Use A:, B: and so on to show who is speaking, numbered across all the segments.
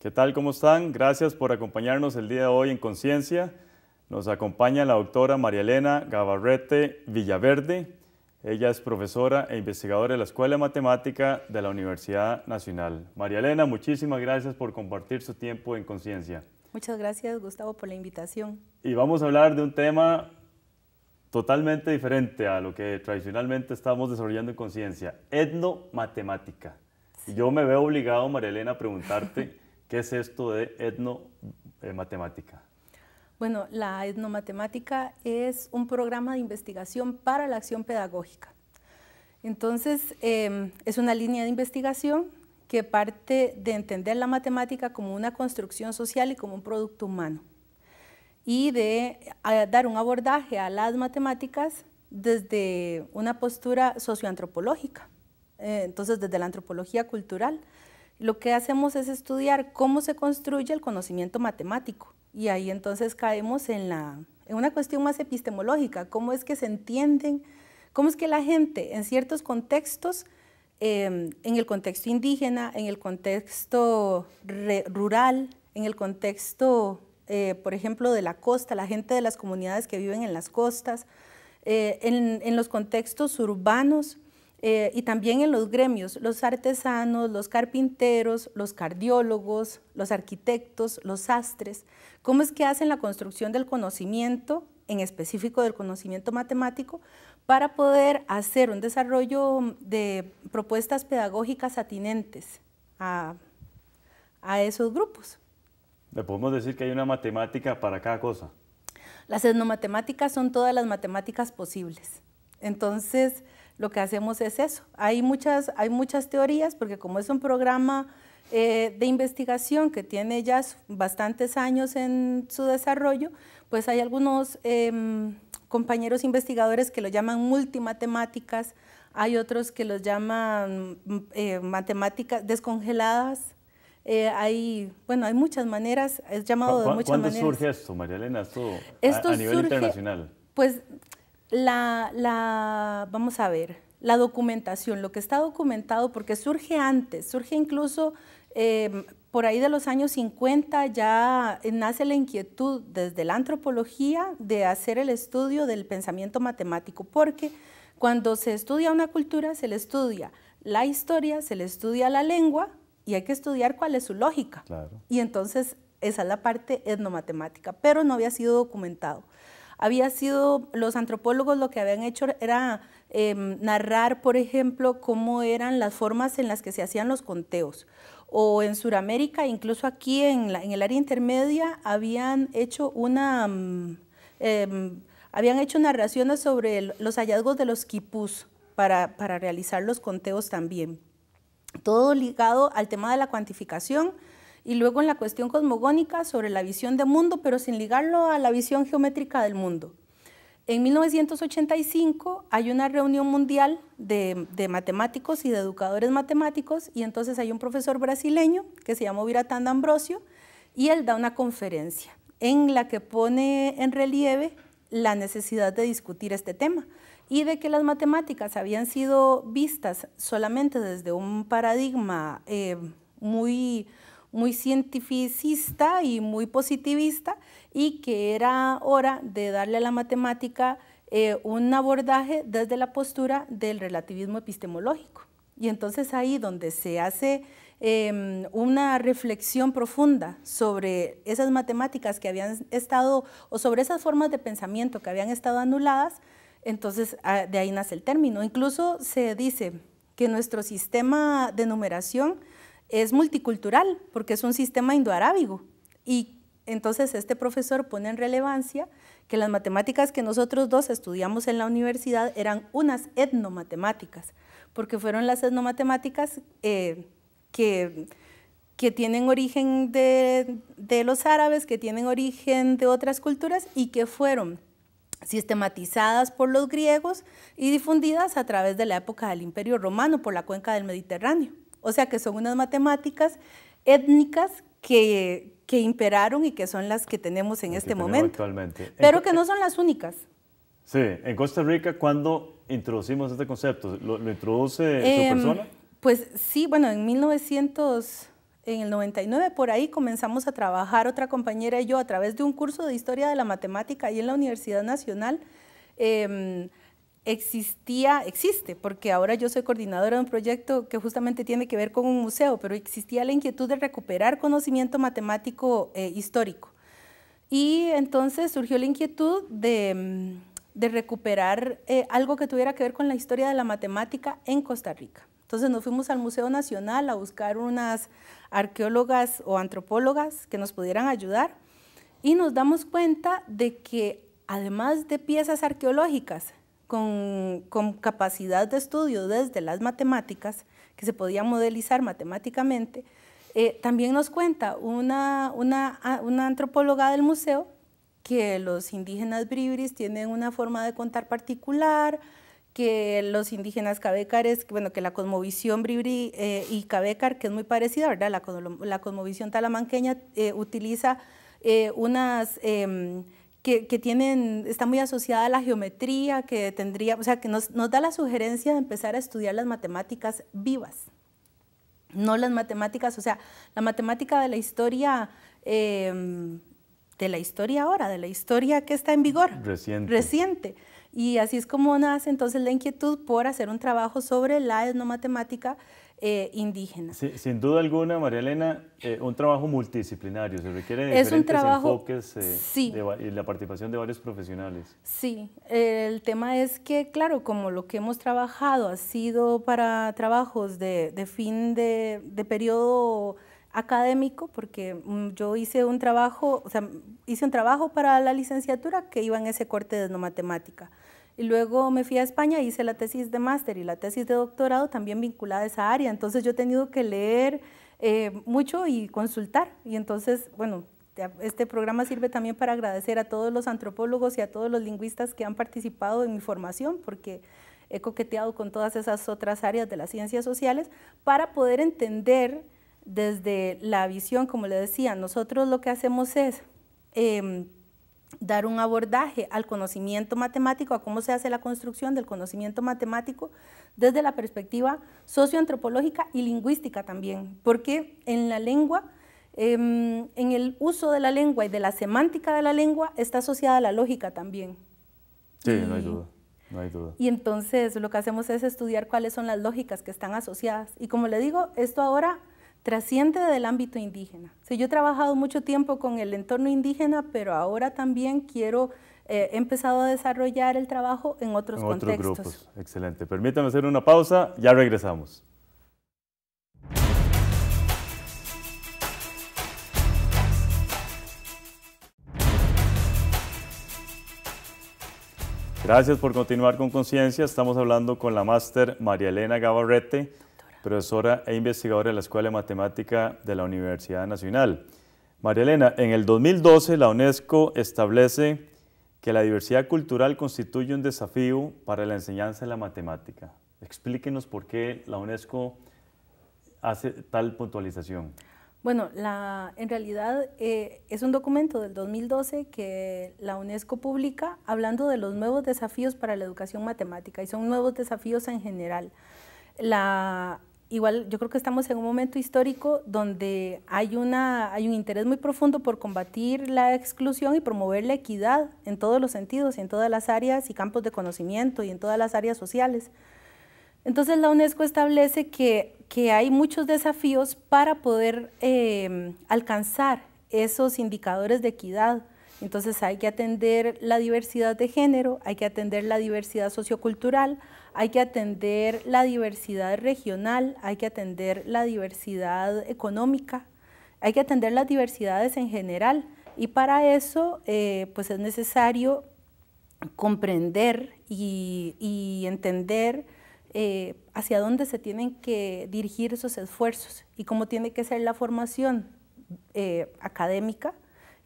A: ¿Qué tal? ¿Cómo están? Gracias por acompañarnos el día de hoy en Conciencia. Nos acompaña la doctora María Elena Gabarrete Villaverde. Ella es profesora e investigadora de la Escuela de Matemática de la Universidad Nacional. María Elena, muchísimas gracias por compartir su tiempo en Conciencia.
B: Muchas gracias, Gustavo, por la invitación.
A: Y vamos a hablar de un tema totalmente diferente a lo que tradicionalmente estamos desarrollando en Conciencia, etnomatemática. Y Yo me veo obligado, María Elena, a preguntarte ¿Qué es esto de etnomatemática? Eh,
B: bueno, la etnomatemática es un programa de investigación para la acción pedagógica. Entonces, em, es una línea de investigación que parte de entender la matemática como una construcción social y como un producto humano y de dar un abordaje a las matemáticas desde una postura socioantropológica, eh, entonces desde la antropología cultural, lo que hacemos es estudiar cómo se construye el conocimiento matemático. Y ahí entonces caemos en, la, una cuestión más epistemológica, cómo es que se entienden, cómo es que la gente en ciertos contextos, em, en el contexto indígena, en el contexto rural, en el contexto, eh, por ejemplo, de la costa, la gente de las comunidades que viven en las costas, eh, en los contextos urbanos, eh, y también en los gremios, los artesanos, los carpinteros, los cardiólogos, los arquitectos, los sastres, cómo es que hacen la construcción del conocimiento, en específico del conocimiento matemático, para poder hacer un desarrollo de propuestas pedagógicas atinentes a, a esos grupos.
A: ¿Le podemos decir que hay una matemática para cada cosa?
B: Las etnomatemáticas son todas las matemáticas posibles. Entonces, lo que hacemos es eso. Hay muchas, hay muchas teorías, porque como es un programa eh, de investigación que tiene ya bastantes años en su desarrollo, pues hay algunos em, compañeros investigadores que lo llaman multimatemáticas, hay otros que los llaman eh, matemáticas descongeladas, eh, hay, bueno, hay muchas maneras, es llamado de muchas maneras. ¿Cuándo surge
A: esto, María Elena, esto, a, nivel internacional?
B: Pues la, vamos a ver, la documentación, lo que está documentado, porque surge antes, surge incluso em, por ahí de los años 50 ya nace la inquietud desde la antropología de hacer el estudio del pensamiento matemático, porque cuando se estudia una cultura se le estudia la historia, se le estudia la lengua y hay que estudiar cuál es su lógica. Y entonces esa es la parte etnomatemática, pero no había sido documentado había sido, los antropólogos lo que habían hecho era em, narrar, por ejemplo, cómo eran las formas en las que se hacían los conteos. O en Sudamérica, incluso aquí en, el área intermedia, habían hecho mm, em, habían hecho narraciones sobre los hallazgos de los quipús para realizar los conteos también. Todo ligado al tema de la cuantificación y luego en la cuestión cosmogónica sobre la visión de mundo, pero sin ligarlo a la visión geométrica del mundo. En 1985 hay una reunión mundial de, matemáticos y de educadores matemáticos y entonces hay un profesor brasileño que se llamó Viratanda Ambrosio y él da una conferencia en la que pone en relieve la necesidad de discutir este tema y de que las matemáticas habían sido vistas solamente desde un paradigma eh, muy muy cientificista y muy positivista y que era hora de darle a la matemática eh, un abordaje desde la postura del relativismo epistemológico. Y entonces ahí donde se hace em, una reflexión profunda sobre esas matemáticas que habían estado, o sobre esas formas de pensamiento que habían estado anuladas, entonces ah, de ahí nace el término. Incluso se dice que nuestro sistema de numeración es multicultural, porque es un sistema indoarábigo. Y entonces este profesor pone en relevancia que las matemáticas que nosotros dos estudiamos en la universidad eran unas etnomatemáticas, porque fueron las etnomatemáticas eh, que, que, tienen origen de los árabes, que tienen origen de otras culturas y que fueron sistematizadas por los griegos y difundidas a través de la época del Imperio Romano por la cuenca del Mediterráneo. O sea que son unas matemáticas étnicas que, imperaron y que son las que tenemos en este momento. Pero que no eh, son las únicas.
A: Sí, en Costa Rica, ¿cuándo introducimos este concepto? ¿Lo, introduce su em, persona?
B: Pues sí, bueno, en 1900 en el 99 por ahí comenzamos a trabajar otra compañera y yo a través de un curso de historia de la matemática ahí en la Universidad Nacional. Em, existía, existe, porque ahora yo soy coordinadora de un proyecto que justamente tiene que ver con un museo, pero existía la inquietud de recuperar conocimiento matemático eh, histórico. Y entonces surgió la inquietud de, mm, recuperar eh, algo que tuviera que ver con la historia de la matemática en Costa Rica. Entonces nos fuimos al Museo Nacional a buscar unas arqueólogas o antropólogas que nos pudieran ayudar y nos damos cuenta de que además de piezas arqueológicas, con, capacidad de estudio desde las matemáticas, que se podía modelizar matemáticamente, eh, también nos cuenta una, una, una, antropóloga del museo que los indígenas bribris tienen una forma de contar particular, que los indígenas cabecares, bueno, que la cosmovisión bribri eh, y cabecar, que es muy parecida, ¿verdad? La, la cosmovisión talamanqueña eh, utiliza unas em, que, tienen, está muy asociada a la geometría, que tendría, o sea, que nos, nos da la sugerencia de empezar a estudiar las matemáticas vivas, no las matemáticas, o sea, la matemática de la historia, em, de la historia ahora, de la historia que está en vigor. Reciente. Reciente. Y así es como nace entonces la inquietud por hacer un trabajo sobre la etnomatemática matemática eh, indígenas.
A: sin duda alguna, María Elena, eh, un trabajo multidisciplinario, se requiere de diferentes un trabajo, enfoques eh, y la participación de varios profesionales.
B: Sí, el tema es que, claro, como lo que hemos trabajado ha sido para trabajos de, de fin de, de periodo académico, porque mm, yo hice un trabajo, o sea, hice un trabajo para la licenciatura que iba en ese corte de no matemática. Y luego me fui a España, e hice la tesis de máster y la tesis de doctorado también vinculada a esa área. Entonces yo he tenido que leer eh, mucho y consultar. Y entonces, bueno, este programa sirve también para agradecer a todos los antropólogos y a todos los lingüistas que han participado en mi formación, porque he coqueteado con todas esas otras áreas de las ciencias sociales para poder entender desde la visión, como le decía, nosotros lo que hacemos es... Em, dar un abordaje al conocimiento matemático, a cómo se hace la construcción del conocimiento matemático desde la perspectiva socioantropológica y lingüística también, porque en la lengua, em, en el uso de la lengua y de la semántica de la lengua está asociada la lógica también.
A: Sí, No hay duda. Y
B: entonces lo que hacemos es estudiar cuáles son las lógicas que están asociadas. Y como le digo, esto ahora trasciende del ámbito indígena. yo he trabajado mucho tiempo con el entorno indígena, pero ahora también quiero, eh, he empezado a desarrollar el trabajo en otros contextos. Otros grupos.
A: Excelente. Permítanme hacer una pausa, ya regresamos. Gracias por continuar con Conciencia. Estamos hablando con la máster María Elena Gabarrete profesora e investigadora de la Escuela de Matemática de la Universidad Nacional. María Elena, en el 2012 la UNESCO establece que la diversidad cultural constituye un desafío para la enseñanza de la matemática. Explíquenos por qué la UNESCO hace tal puntualización.
B: Bueno, la, en realidad eh, es un documento del 2012 que la UNESCO publica hablando de los nuevos desafíos para la educación matemática y son nuevos desafíos en general. La, igual yo creo que estamos en un momento histórico donde hay, una, hay un interés muy profundo por combatir la exclusión y promover la equidad en todos los sentidos, y en todas las áreas y campos de conocimiento y en todas las áreas sociales. Entonces la UNESCO establece que, que hay muchos desafíos para poder eh, alcanzar esos indicadores de equidad entonces hay que atender la diversidad de género, hay que atender la diversidad sociocultural, hay que atender la diversidad regional, hay que atender la diversidad económica, hay que atender las diversidades en general. Y para eso eh, pues, es necesario comprender y, entender eh, hacia dónde se tienen que dirigir esos esfuerzos y cómo tiene que ser la formación eh, académica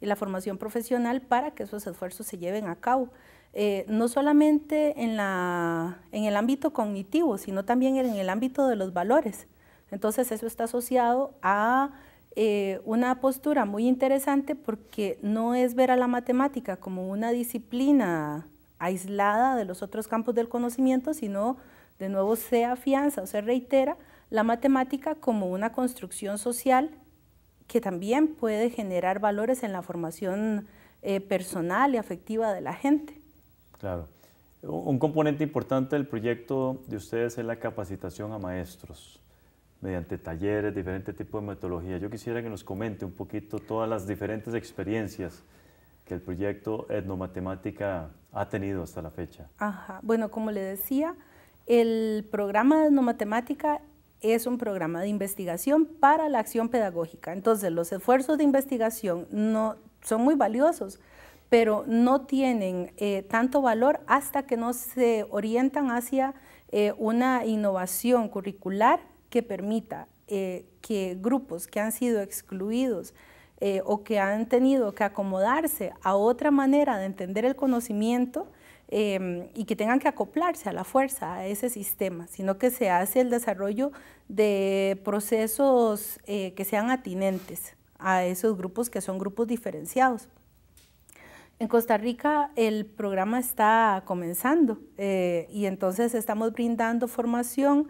B: y la formación profesional para que esos esfuerzos se lleven a cabo. Eh, no solamente en, la, en, el ámbito cognitivo, sino también en el ámbito de los valores. Entonces eso está asociado a eh, una postura muy interesante porque no es ver a la matemática como una disciplina aislada de los otros campos del conocimiento, sino de nuevo se afianza o se reitera la matemática como una construcción social que también puede generar valores en la formación eh, personal y afectiva de la gente.
A: Claro. Un componente importante del proyecto de ustedes es la capacitación a maestros mediante talleres, diferentes tipos de metodología. Yo quisiera que nos comente un poquito todas las diferentes experiencias que el proyecto Etnomatemática ha tenido hasta la fecha.
B: Ajá. Bueno, como le decía, el programa de etnomatemática es un programa de investigación para la acción pedagógica. Entonces, los esfuerzos de investigación no, son muy valiosos, pero no tienen eh, tanto valor hasta que no se orientan hacia eh, una innovación curricular que permita eh, que grupos que han sido excluidos o que han tenido que acomodarse a otra manera de entender el conocimiento, Em, y que tengan que acoplarse a la fuerza a ese sistema, sino que se hace el desarrollo de procesos eh, que sean atinentes a esos grupos que son grupos diferenciados. En Costa Rica el programa está comenzando eh, y entonces estamos brindando formación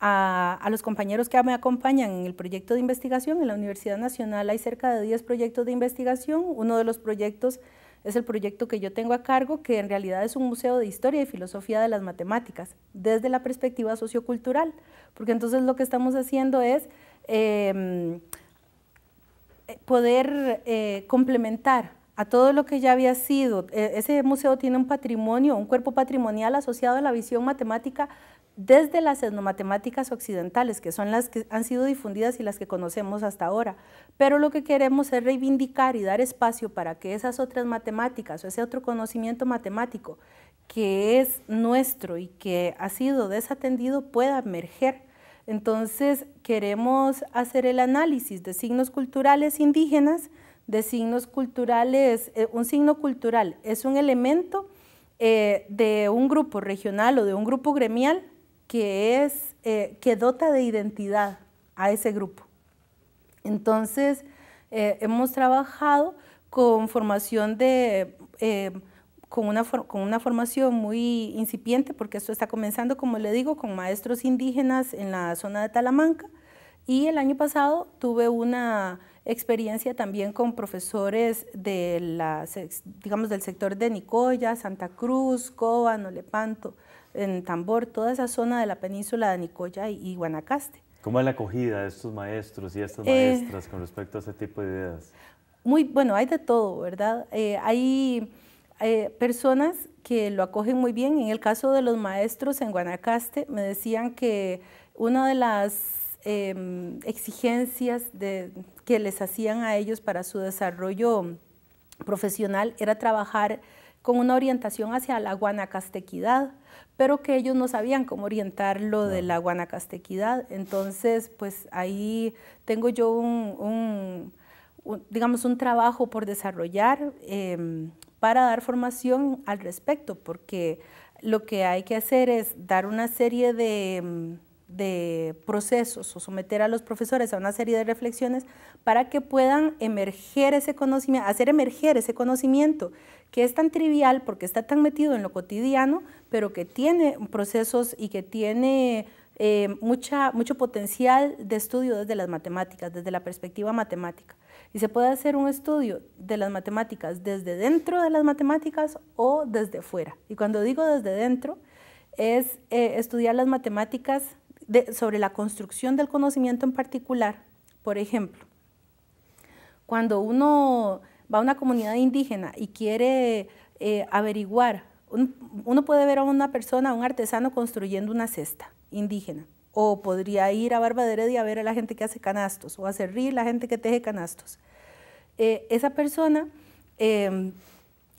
B: a, a, los compañeros que me acompañan en el proyecto de investigación. En la Universidad Nacional hay cerca de 10 proyectos de investigación. Uno de los proyectos es el proyecto que yo tengo a cargo, que en realidad es un museo de historia y filosofía de las matemáticas, desde la perspectiva sociocultural, porque entonces lo que estamos haciendo es em, poder eh, complementar a todo lo que ya había sido. E, ese museo tiene un patrimonio, un cuerpo patrimonial asociado a la visión matemática desde las etnomatemáticas occidentales, que son las que han sido difundidas y las que conocemos hasta ahora. Pero lo que queremos es reivindicar y dar espacio para que esas otras matemáticas o ese otro conocimiento matemático que es nuestro y que ha sido desatendido pueda emerger. Entonces queremos hacer el análisis de signos culturales indígenas, de signos culturales, eh, un signo cultural es un elemento eh, de un grupo regional o de un grupo gremial que, es, eh, que dota de identidad a ese grupo. Entonces, eh, hemos trabajado con formación de, eh, con, una con una formación muy incipiente, porque esto está comenzando, como le digo, con maestros indígenas en la zona de Talamanca. Y el año pasado tuve una experiencia también con profesores de la, digamos, del sector de Nicoya, Santa Cruz, Coba, Nolepanto en Tambor, toda esa zona de la península de Nicoya y, Guanacaste.
A: ¿Cómo es la acogida de estos maestros y estas eh, maestras con respecto a ese tipo de ideas?
B: Muy bueno, hay de todo, ¿verdad? Eh, hay eh, personas que lo acogen muy bien. En el caso de los maestros en Guanacaste, me decían que una de las em, exigencias que les hacían a ellos para su desarrollo profesional era trabajar con una orientación hacia la guanacastequidad, pero que ellos no sabían cómo orientar lo de la guanacastequidad. Entonces, pues ahí tengo yo un, digamos, un trabajo por desarrollar em, para dar formación al respecto, porque lo que hay que hacer es dar una serie em, de procesos o someter a los profesores a una serie de reflexiones para que puedan emerger ese conocimiento, hacer emerger ese conocimiento que es tan trivial porque está tan metido en lo cotidiano, pero que tiene procesos y que tiene eh, mucha, mucho potencial de estudio desde las matemáticas, desde la perspectiva matemática. Y se puede hacer un estudio de las matemáticas desde dentro de las matemáticas o desde fuera. Y cuando digo desde dentro, es eh, estudiar las matemáticas sobre la construcción del conocimiento en particular. Por ejemplo, cuando uno va a una comunidad indígena y quiere eh, averiguar, uno puede ver a una persona, a un artesano construyendo una cesta indígena, o podría ir a Barbadere y a ver a la gente que hace canastos, o a la gente que teje canastos. Eh, esa persona em,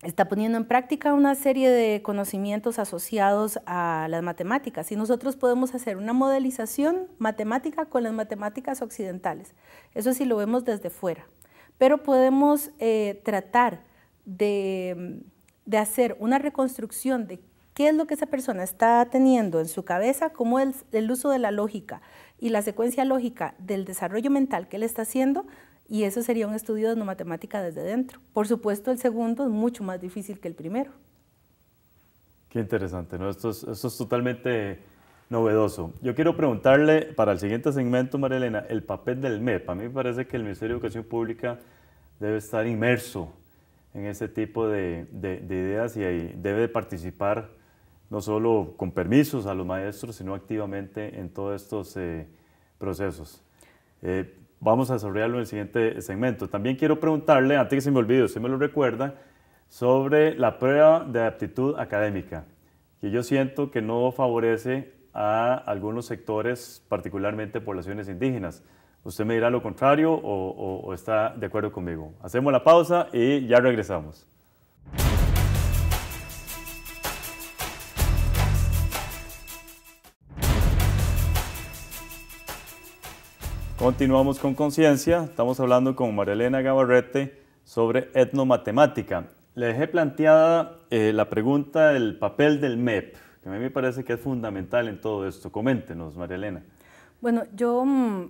B: está poniendo en práctica una serie de conocimientos asociados a las matemáticas y nosotros podemos hacer una modelización matemática con las matemáticas occidentales. Eso sí lo vemos desde fuera pero podemos eh, tratar de, hacer una reconstrucción de qué es lo que esa persona está teniendo en su cabeza, cómo es el uso de la lógica y la secuencia lógica del desarrollo mental que él está haciendo, y eso sería un estudio de no matemática desde dentro. Por supuesto, el segundo es mucho más difícil que el primero.
A: Qué interesante, ¿no? esto es totalmente novedoso. Yo quiero preguntarle para el siguiente segmento, María Elena, el papel del MEP. A mí me parece que el Ministerio de Educación Pública debe estar inmerso en ese tipo de, ideas y debe participar no solo con permisos a los maestros, sino activamente en todos estos eh, procesos. Eh, vamos a desarrollarlo en el siguiente segmento. También quiero preguntarle, antes que se me olvide, si me lo recuerda, sobre la prueba de aptitud académica, que yo siento que no favorece a algunos sectores, particularmente poblaciones indígenas. Usted me dirá lo contrario o, está de acuerdo conmigo. Hacemos la pausa y ya regresamos. Continuamos con conciencia. Estamos hablando con Marilena Gabarrete sobre etnomatemática. Le dejé planteada eh, la pregunta del papel del MEP que a mí me parece que es fundamental en todo esto. Coméntenos, María Elena.
B: Bueno, yo mm,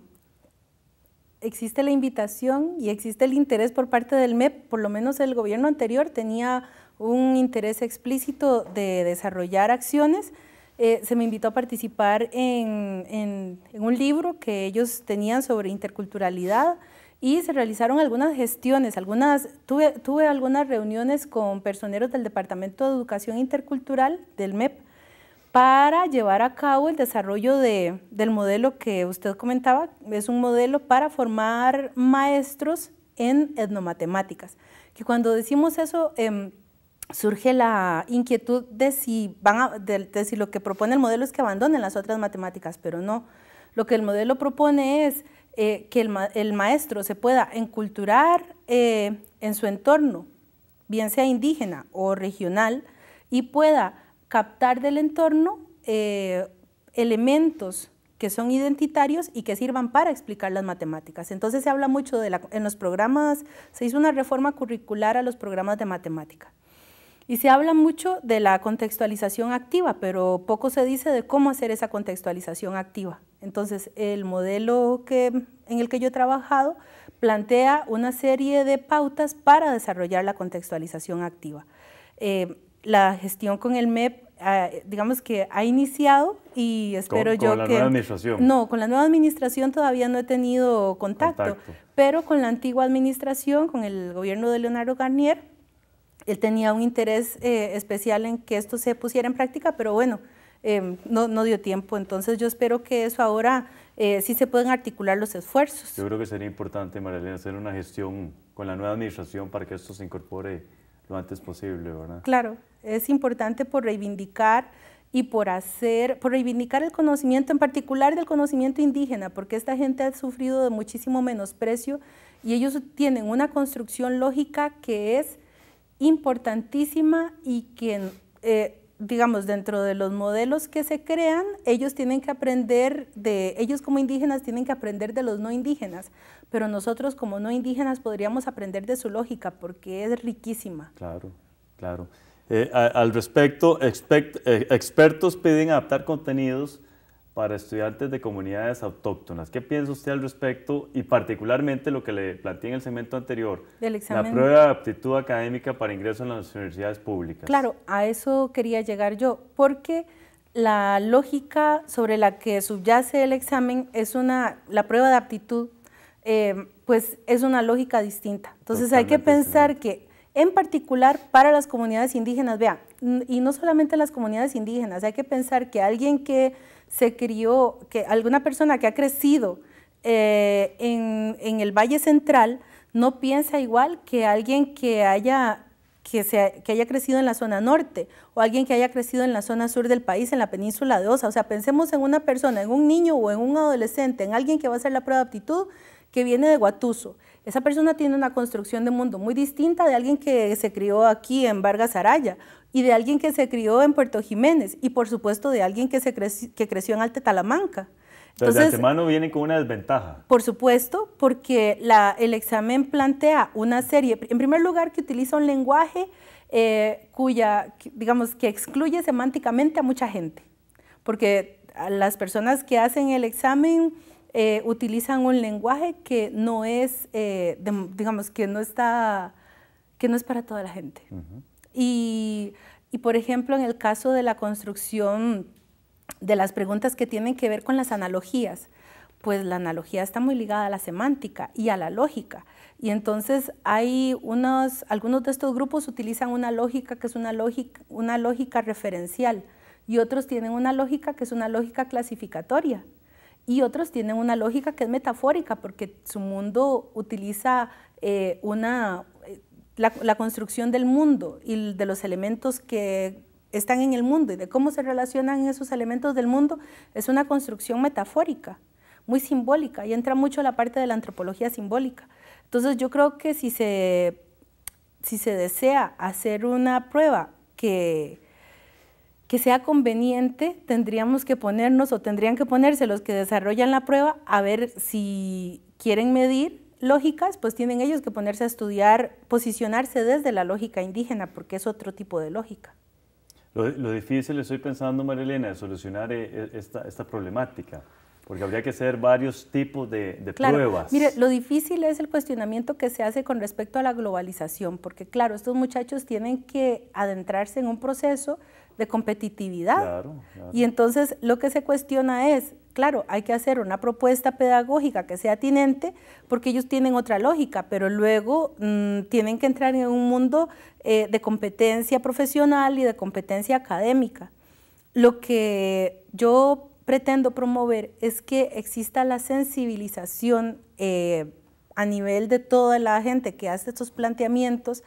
B: existe la invitación y existe el interés por parte del MEP, por lo menos el gobierno anterior tenía un interés explícito de desarrollar acciones. Eh, se me invitó a participar en, un libro que ellos tenían sobre interculturalidad y se realizaron algunas gestiones, algunas, tuve, tuve algunas reuniones con personeros del Departamento de Educación Intercultural del MEP para llevar a cabo el desarrollo del modelo que usted comentaba. Es un modelo para formar maestros en etnomatemáticas. Que cuando decimos eso, em, surge la inquietud de si, van de, lo que propone el modelo es que abandonen las otras matemáticas, pero no. Lo que el modelo propone es eh, que el, maestro se pueda enculturar eh, en su entorno, bien sea indígena o regional, y pueda captar del entorno eh, elementos que son identitarios y que sirvan para explicar las matemáticas. Entonces se habla mucho de la, en los programas, se hizo una reforma curricular a los programas de matemática. Y se habla mucho de la contextualización activa, pero poco se dice de cómo hacer esa contextualización activa. Entonces, el modelo que, en el que yo he trabajado plantea una serie de pautas para desarrollar la contextualización activa. Eh, la gestión con el MEP, ah, digamos que ha iniciado y espero yo que... No, con la nueva administración todavía no he tenido contacto, pero con la antigua administración, con el gobierno de Leonardo Garnier, él tenía un interés eh, especial en que esto se pusiera en práctica, pero bueno, em, no, dio tiempo. Entonces yo espero que eso ahora eh, sí se puedan articular los esfuerzos.
A: Yo creo que sería importante, María hacer una gestión con la nueva administración para que esto se incorpore lo antes posible, ¿verdad?
B: Claro, es importante por reivindicar y por hacer, por reivindicar el conocimiento, en particular del conocimiento indígena, porque esta gente ha sufrido de muchísimo menosprecio y ellos tienen una construcción lógica que es importantísima y que, eh, digamos, dentro de los modelos que se crean, ellos tienen que aprender de, ellos como indígenas tienen que aprender de los no indígenas, pero nosotros como no indígenas podríamos aprender de su lógica porque es riquísima.
A: Claro, claro. Eh, al respecto, eh, expertos piden adaptar contenidos para estudiantes de comunidades autóctonas. ¿Qué piensa usted al respecto y particularmente lo que le planteé en el segmento anterior, la prueba de aptitud académica para ingreso en las universidades públicas? Claro,
B: a eso quería llegar yo, porque la lógica sobre la que subyace el examen es una, la prueba de aptitud Em, pues es una lógica distinta. Entonces hay que pensar que en particular para las comunidades indígenas, vean, y no solamente las comunidades indígenas, hay que pensar que alguien que se crió, que alguna persona que ha crecido eh, en, el Valle Central no piensa igual que alguien que haya, que, que haya crecido en la zona norte o alguien que haya crecido en la zona sur del país, en la península de Osa. O sea, pensemos en una persona, en un niño o en un adolescente, en alguien que va a hacer la prueba de aptitud que viene de Guatuso. Esa persona tiene una construcción de mundo muy distinta de alguien que se crió aquí en Vargas Araya y de alguien que se crió en Puerto Jiménez y por supuesto de alguien que, se que creció en Talamanca. Entonces, de antemano
A: viene con una desventaja.
B: Por supuesto, porque el examen plantea una serie, en primer lugar, que utiliza un lenguaje eh, cuya, digamos, que excluye semánticamente a mucha gente, porque las personas que hacen el examen eh, utilizan un lenguaje que no es, eh, digamos, que no está, que no es para toda la gente. y, por ejemplo, en el caso de la construcción de las preguntas que tienen que ver con las analogías, pues la analogía está muy ligada a la semántica y a la lógica. Y entonces hay unos, algunos de estos grupos utilizan una lógica que es una lógica, una lógica referencial y otros tienen una lógica que es una lógica clasificatoria y otros tienen una lógica que es metafórica, porque su mundo utiliza eh, una, eh, la, construcción del mundo y de los elementos que están en el mundo y de cómo se relacionan esos elementos del mundo, es una construcción metafórica, muy simbólica, y entra mucho la parte de la antropología simbólica. Entonces yo creo que si se, si se desea hacer una prueba que, que sea conveniente, tendríamos que ponernos o tendrían que ponerse los que desarrollan la prueba a ver si quieren medir lógicas, pues tienen ellos que ponerse a estudiar, posicionarse desde la lógica indígena, porque es otro tipo de lógica.
A: Lo, lo difícil, estoy pensando, Marilena Elena, de solucionar eh, esta problemática porque habría que hacer varios tipos de, de claro, pruebas. Mire,
B: lo difícil es el cuestionamiento que se hace con respecto a la globalización, porque claro, estos muchachos tienen que adentrarse en un proceso de competitividad. Claro, Y entonces lo que se cuestiona es, claro, hay que hacer una propuesta pedagógica que sea atinente, porque ellos tienen otra lógica, pero luego mm, tienen que entrar en un mundo eh, de competencia profesional y de competencia académica. Lo que yo pretendo promover es que exista la sensibilización eh, a nivel de toda la gente que hace estos planteamientos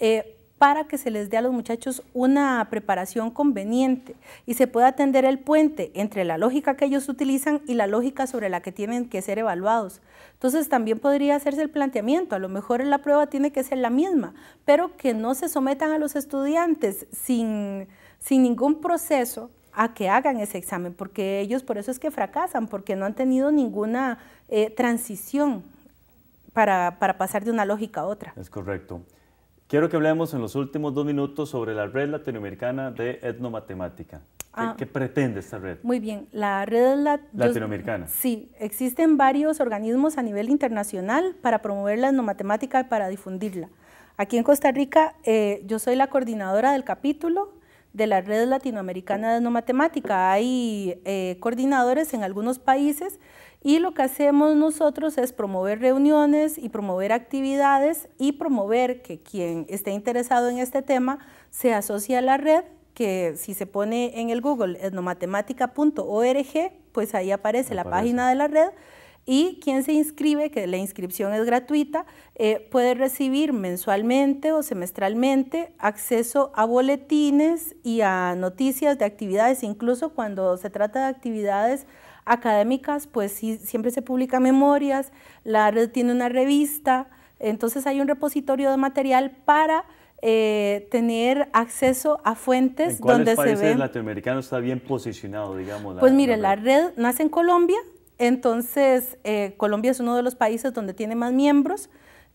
B: eh, para que se les dé a los muchachos una preparación conveniente y se pueda atender el puente entre la lógica que ellos utilizan y la lógica sobre la que tienen que ser evaluados. Entonces también podría hacerse el planteamiento, a lo mejor la prueba tiene que ser la misma, pero que no se sometan a los estudiantes sin ningún proceso a que hagan ese examen, porque ellos por eso es que fracasan, porque no han tenido ninguna eh, transición para, pasar de una lógica a otra.
A: Es correcto. Quiero que hablemos en los últimos dos minutos sobre la red latinoamericana de etnomatemática. ¿Qué, ah. pretende esta red?
B: Muy bien, la red latinoamericana. sí, existen varios organismos a nivel internacional para promover la etnomatemática y para difundirla. Aquí en Costa Rica, eh, yo soy la coordinadora del capítulo de la Red Latinoamericana de No Hay eh, coordinadores en algunos países y lo que hacemos nosotros es promover reuniones y promover actividades y promover que quien esté interesado en este tema se asocie a la red, que si se pone en el Google etnomatemática.org, pues ahí aparece, la página de la red y quien se inscribe, que la inscripción es gratuita, eh, puede recibir mensualmente o semestralmente acceso a boletines y a noticias de actividades, incluso cuando se trata de actividades académicas, pues siempre se publica memorias, la red tiene una revista, entonces hay un repositorio de material para eh, tener acceso a fuentes donde se ve. el
A: latinoamericano está bien posicionado, digamos? pues mire, la
B: red nace en Colombia, entonces, eh, Colombia es uno de los países donde tiene más miembros,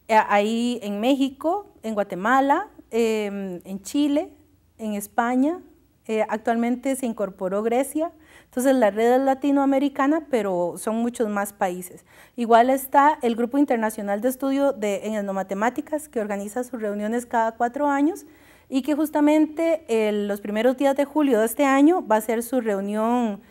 B: eh, ahí en México, en Guatemala, em, en Chile, en España, eh, actualmente se incorporó Grecia, entonces la red es latinoamericana, pero son muchos más países. Igual está el Grupo Internacional de Estudio de, en Etnomatemáticas, que organiza sus reuniones cada cuatro años, y que justamente los primeros días de julio de este año va a ser su reunión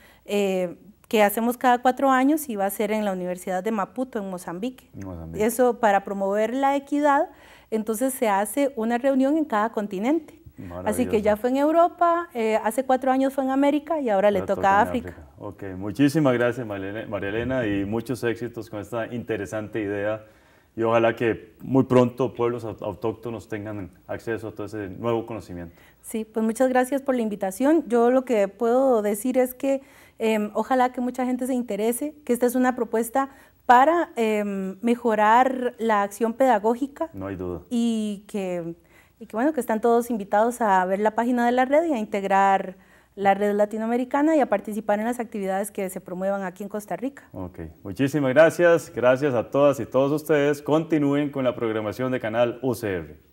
B: que hacemos cada cuatro años y va a ser en la Universidad de Maputo, en Mozambique. Eso para promover la equidad, entonces se hace una reunión en cada continente. Así que ya fue en Europa, eh, hace cuatro años fue en América y ahora, le toca, a África.
A: África. Ok, muchísimas gracias María Elena y muchos éxitos con esta interesante idea y ojalá que muy pronto pueblos autóctonos tengan acceso a todo ese nuevo conocimiento.
B: Sí, pues muchas gracias por la invitación. Yo lo que puedo decir es que Em, ojalá que mucha gente se interese, que esta es una propuesta para em, mejorar la acción pedagógica. No hay duda. Y que, y que, bueno, que están todos invitados a ver la página de la red y a integrar la red latinoamericana y a participar en las actividades que se promuevan aquí en Costa Rica.
A: Ok, muchísimas gracias. Gracias a todas y todos ustedes. Continúen con la programación de Canal UCR.